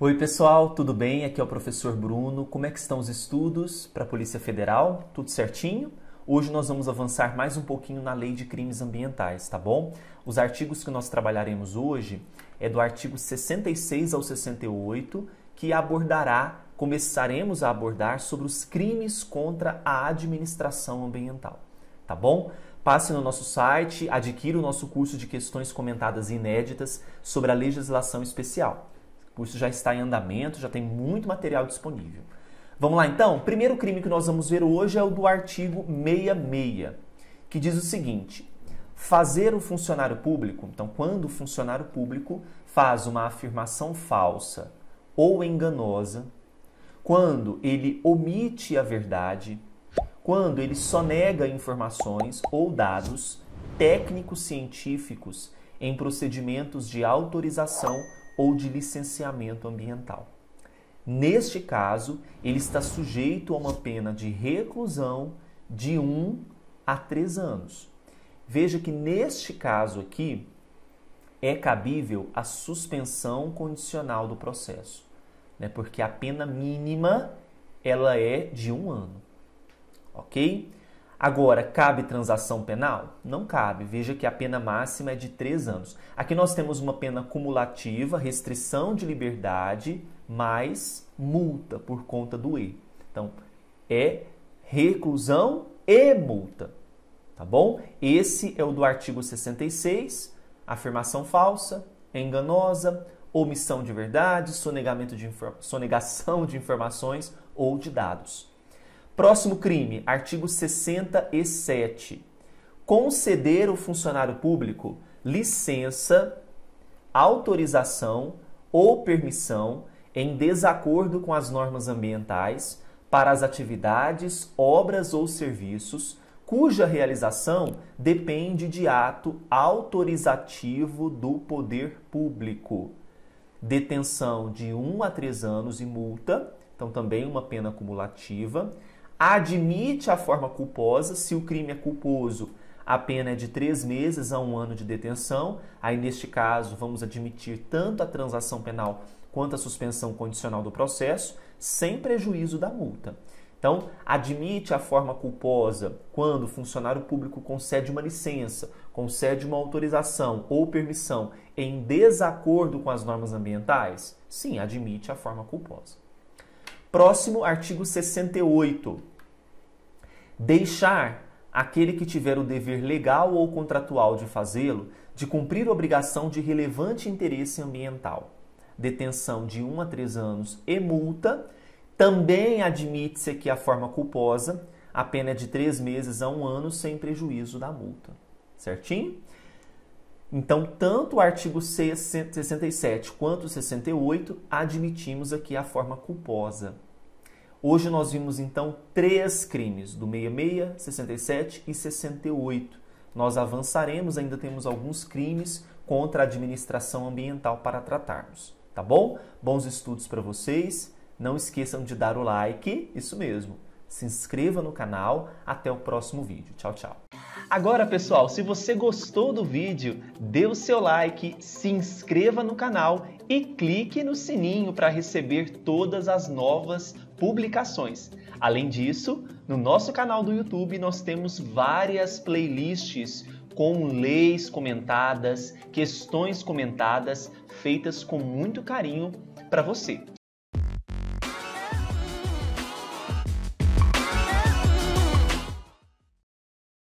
Oi, pessoal, tudo bem? Aqui é o professor Bruno. Como é que estão os estudos para a Polícia Federal? Tudo certinho? Hoje nós vamos avançar mais um pouquinho na Lei de Crimes Ambientais, tá bom? Os artigos que nós trabalharemos hoje é do artigo 66 ao 68, que abordará, começaremos a abordar sobre os crimes contra a administração ambiental, tá bom? Passe no nosso site, adquira o nosso curso de questões comentadas inéditas sobre a legislação especial. O curso já está em andamento, já tem muito material disponível. Vamos lá então? primeiro crime que nós vamos ver hoje é o do artigo 66, que diz o seguinte: fazer o funcionário público, então quando o funcionário público faz uma afirmação falsa ou enganosa, quando ele omite a verdade, quando ele sonega informações ou dados técnicos científicos em procedimentos de autorização ou de licenciamento ambiental. Neste caso, ele está sujeito a uma pena de reclusão de 1 um a 3 anos. Veja que neste caso aqui é cabível a suspensão condicional do processo, né? porque a pena mínima ela é de um ano, ok? Agora, cabe transação penal? Não cabe. Veja que a pena máxima é de três anos. Aqui nós temos uma pena cumulativa, restrição de liberdade, mais multa por conta do E. Então, é reclusão e multa. Tá bom? Esse é o do artigo 66, afirmação falsa, enganosa, omissão de verdade, sonegamento de sonegação de informações ou de dados. Próximo crime, artigo 67. Conceder o funcionário público licença, autorização ou permissão em desacordo com as normas ambientais para as atividades, obras ou serviços cuja realização depende de ato autorizativo do poder público. Detenção de 1 um a 3 anos e multa, então também uma pena cumulativa admite a forma culposa, se o crime é culposo, a pena é de três meses a um ano de detenção. Aí, neste caso, vamos admitir tanto a transação penal quanto a suspensão condicional do processo, sem prejuízo da multa. Então, admite a forma culposa quando o funcionário público concede uma licença, concede uma autorização ou permissão em desacordo com as normas ambientais? Sim, admite a forma culposa. Próximo, artigo 68. Deixar aquele que tiver o dever legal ou contratual de fazê-lo de cumprir obrigação de relevante interesse ambiental. Detenção de 1 a 3 anos e multa. Também admite-se que a forma culposa, a pena é de 3 meses a 1 ano, sem prejuízo da multa. Certinho? Então, tanto o artigo 67 quanto o 68 admitimos aqui a forma culposa. Hoje nós vimos então três crimes, do 66, 67 e 68. Nós avançaremos, ainda temos alguns crimes contra a administração ambiental para tratarmos, tá bom? Bons estudos para vocês. Não esqueçam de dar o like, isso mesmo. Se inscreva no canal. Até o próximo vídeo. Tchau, tchau. Agora, pessoal, se você gostou do vídeo, dê o seu like, se inscreva no canal e clique no sininho para receber todas as novas publicações. Além disso, no nosso canal do YouTube nós temos várias playlists com leis comentadas, questões comentadas, feitas com muito carinho para você.